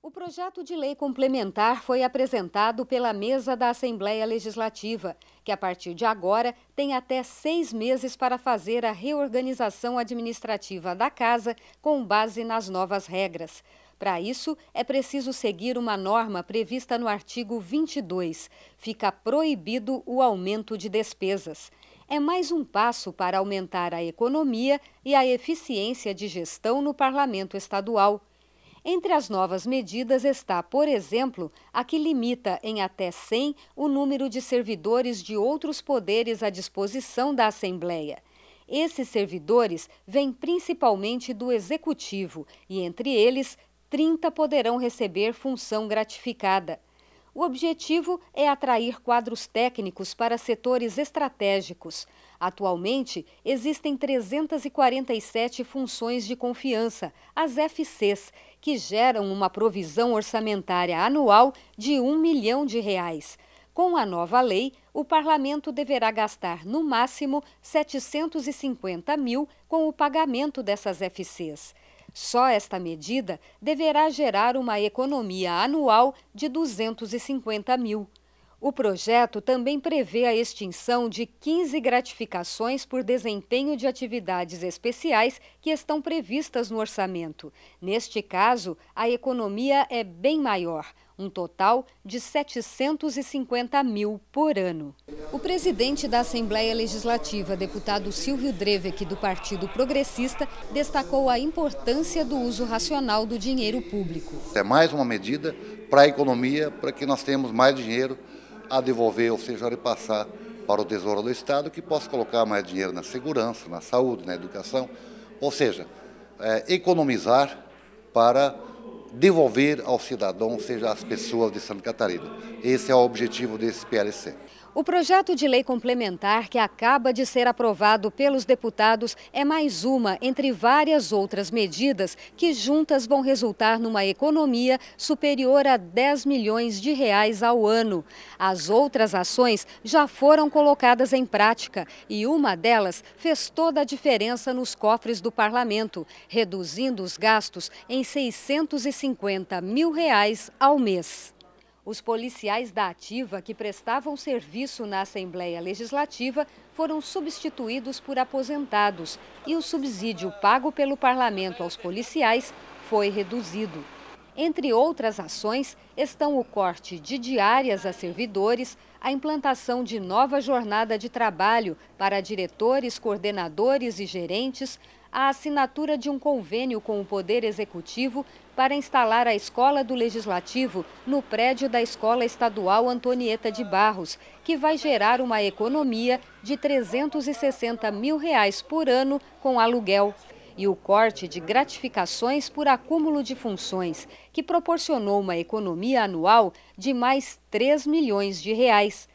O projeto de lei complementar foi apresentado pela mesa da Assembleia Legislativa, que a partir de agora tem até seis meses para fazer a reorganização administrativa da casa com base nas novas regras. Para isso, é preciso seguir uma norma prevista no artigo 22. Fica proibido o aumento de despesas. É mais um passo para aumentar a economia e a eficiência de gestão no Parlamento Estadual. Entre as novas medidas está, por exemplo, a que limita em até 100 o número de servidores de outros poderes à disposição da Assembleia. Esses servidores vêm principalmente do Executivo e, entre eles, 30 poderão receber função gratificada. O objetivo é atrair quadros técnicos para setores estratégicos. Atualmente, existem 347 funções de confiança, as FCs, que geram uma provisão orçamentária anual de um milhão de reais. Com a nova lei, o parlamento deverá gastar, no máximo, 750 mil com o pagamento dessas FCs. Só esta medida deverá gerar uma economia anual de 250 mil. O projeto também prevê a extinção de 15 gratificações por desempenho de atividades especiais que estão previstas no orçamento. Neste caso, a economia é bem maior, um total de 750 mil por ano. O presidente da Assembleia Legislativa, deputado Silvio Drevec, do Partido Progressista, destacou a importância do uso racional do dinheiro público. É mais uma medida para a economia, para que nós tenhamos mais dinheiro a devolver, ou seja, a repassar para o Tesouro do Estado, que possa colocar mais dinheiro na segurança, na saúde, na educação, ou seja, é, economizar para devolver ao cidadão, seja às pessoas de Santa Catarina. Esse é o objetivo desse PLC. O projeto de lei complementar que acaba de ser aprovado pelos deputados é mais uma entre várias outras medidas que juntas vão resultar numa economia superior a 10 milhões de reais ao ano. As outras ações já foram colocadas em prática e uma delas fez toda a diferença nos cofres do parlamento, reduzindo os gastos em 650 mil reais ao mês. Os policiais da Ativa que prestavam serviço na Assembleia Legislativa foram substituídos por aposentados e o subsídio pago pelo parlamento aos policiais foi reduzido. Entre outras ações estão o corte de diárias a servidores, a implantação de nova jornada de trabalho para diretores, coordenadores e gerentes, a assinatura de um convênio com o Poder Executivo para instalar a Escola do Legislativo no prédio da Escola Estadual Antonieta de Barros, que vai gerar uma economia de R$ 360 mil reais por ano com aluguel e o corte de gratificações por acúmulo de funções, que proporcionou uma economia anual de mais 3 milhões de reais.